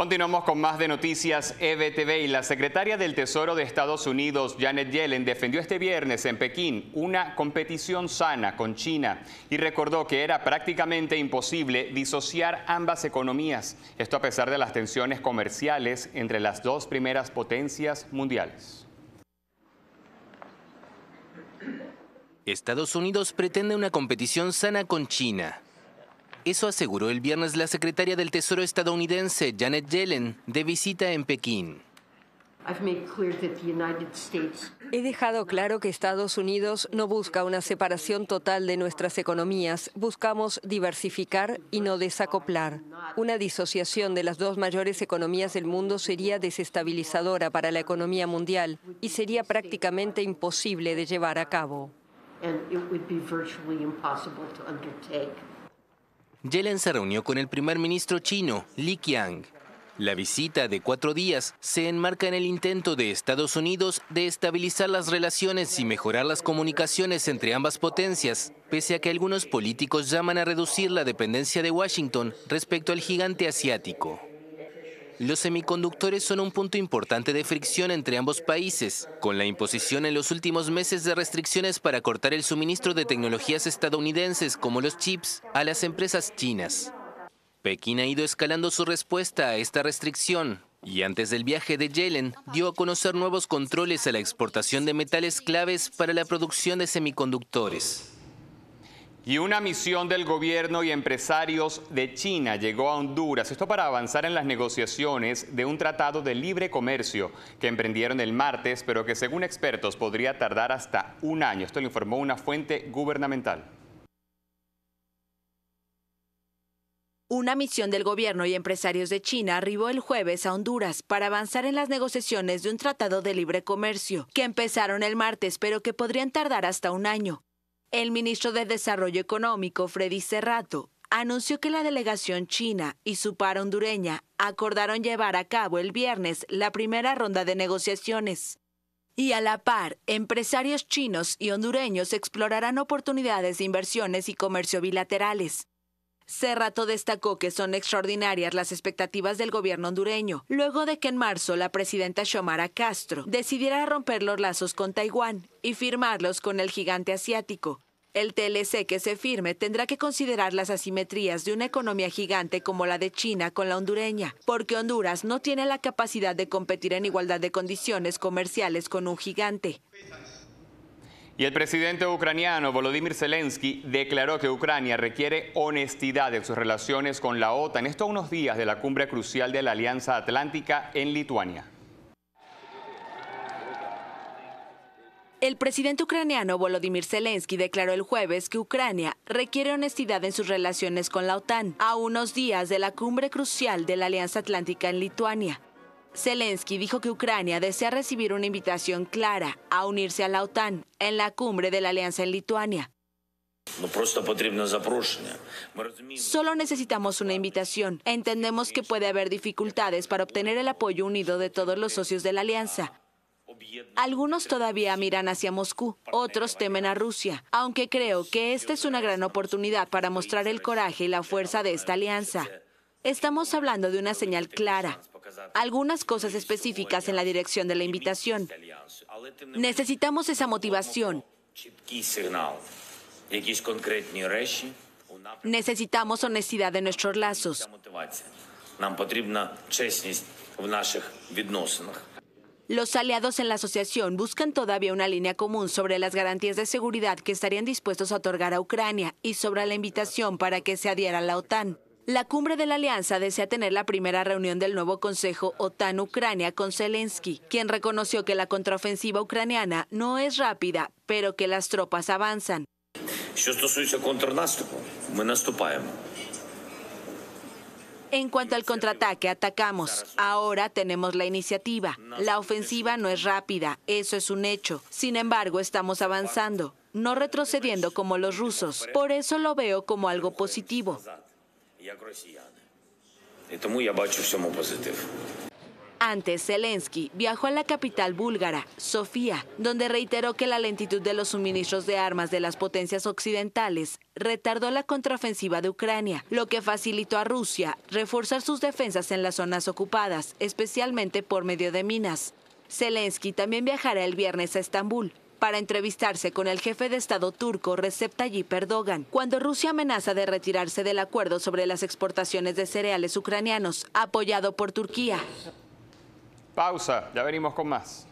Continuamos con más de noticias EBTV y la secretaria del Tesoro de Estados Unidos, Janet Yellen, defendió este viernes en Pekín una competición sana con China y recordó que era prácticamente imposible disociar ambas economías, esto a pesar de las tensiones comerciales entre las dos primeras potencias mundiales. Estados Unidos pretende una competición sana con China eso aseguró el viernes la secretaria del Tesoro estadounidense, Janet Yellen, de visita en Pekín. He dejado claro que Estados Unidos no busca una separación total de nuestras economías, buscamos diversificar y no desacoplar. Una disociación de las dos mayores economías del mundo sería desestabilizadora para la economía mundial y sería prácticamente imposible de llevar a cabo. Yellen se reunió con el primer ministro chino, Li Qiang. La visita de cuatro días se enmarca en el intento de Estados Unidos de estabilizar las relaciones y mejorar las comunicaciones entre ambas potencias, pese a que algunos políticos llaman a reducir la dependencia de Washington respecto al gigante asiático los semiconductores son un punto importante de fricción entre ambos países, con la imposición en los últimos meses de restricciones para cortar el suministro de tecnologías estadounidenses como los chips a las empresas chinas. Pekín ha ido escalando su respuesta a esta restricción, y antes del viaje de Yellen, dio a conocer nuevos controles a la exportación de metales claves para la producción de semiconductores. Y una misión del gobierno y empresarios de China llegó a Honduras, esto para avanzar en las negociaciones de un tratado de libre comercio que emprendieron el martes, pero que según expertos podría tardar hasta un año. Esto lo informó una fuente gubernamental. Una misión del gobierno y empresarios de China arribó el jueves a Honduras para avanzar en las negociaciones de un tratado de libre comercio, que empezaron el martes pero que podrían tardar hasta un año. El ministro de Desarrollo Económico, Freddy Cerrato, anunció que la delegación china y su par hondureña acordaron llevar a cabo el viernes la primera ronda de negociaciones. Y a la par, empresarios chinos y hondureños explorarán oportunidades de inversiones y comercio bilaterales. Cerrato destacó que son extraordinarias las expectativas del gobierno hondureño, luego de que en marzo la presidenta Xiomara Castro decidiera romper los lazos con Taiwán y firmarlos con el gigante asiático. El TLC que se firme tendrá que considerar las asimetrías de una economía gigante como la de China con la hondureña, porque Honduras no tiene la capacidad de competir en igualdad de condiciones comerciales con un gigante. Y el presidente ucraniano Volodymyr Zelensky declaró que Ucrania requiere honestidad en sus relaciones con la OTAN. Esto unos días de la cumbre crucial de la Alianza Atlántica en Lituania. El presidente ucraniano Volodymyr Zelensky declaró el jueves que Ucrania requiere honestidad en sus relaciones con la OTAN, a unos días de la cumbre crucial de la Alianza Atlántica en Lituania. Zelensky dijo que Ucrania desea recibir una invitación clara a unirse a la OTAN en la cumbre de la alianza en Lituania. Solo necesitamos una invitación. Entendemos que puede haber dificultades para obtener el apoyo unido de todos los socios de la alianza. Algunos todavía miran hacia Moscú, otros temen a Rusia, aunque creo que esta es una gran oportunidad para mostrar el coraje y la fuerza de esta alianza. Estamos hablando de una señal clara, algunas cosas específicas en la dirección de la invitación. Necesitamos esa motivación. Necesitamos honestidad en nuestros lazos. Los aliados en la asociación buscan todavía una línea común sobre las garantías de seguridad que estarían dispuestos a otorgar a Ucrania y sobre la invitación para que se adhiera a la OTAN. La cumbre de la alianza desea tener la primera reunión del nuevo Consejo OTAN-Ucrania con Zelensky, quien reconoció que la contraofensiva ucraniana no es rápida, pero que las tropas avanzan. En cuanto al contraataque, atacamos. Ahora tenemos la iniciativa. La ofensiva no es rápida, eso es un hecho. Sin embargo, estamos avanzando, no retrocediendo como los rusos. Por eso lo veo como algo positivo. Antes, Zelensky viajó a la capital búlgara, Sofía, donde reiteró que la lentitud de los suministros de armas de las potencias occidentales retardó la contraofensiva de Ucrania, lo que facilitó a Rusia reforzar sus defensas en las zonas ocupadas, especialmente por medio de minas. Zelensky también viajará el viernes a Estambul, para entrevistarse con el jefe de Estado turco Recep Tayyip Erdogan. Cuando Rusia amenaza de retirarse del acuerdo sobre las exportaciones de cereales ucranianos, apoyado por Turquía. Pausa, ya venimos con más.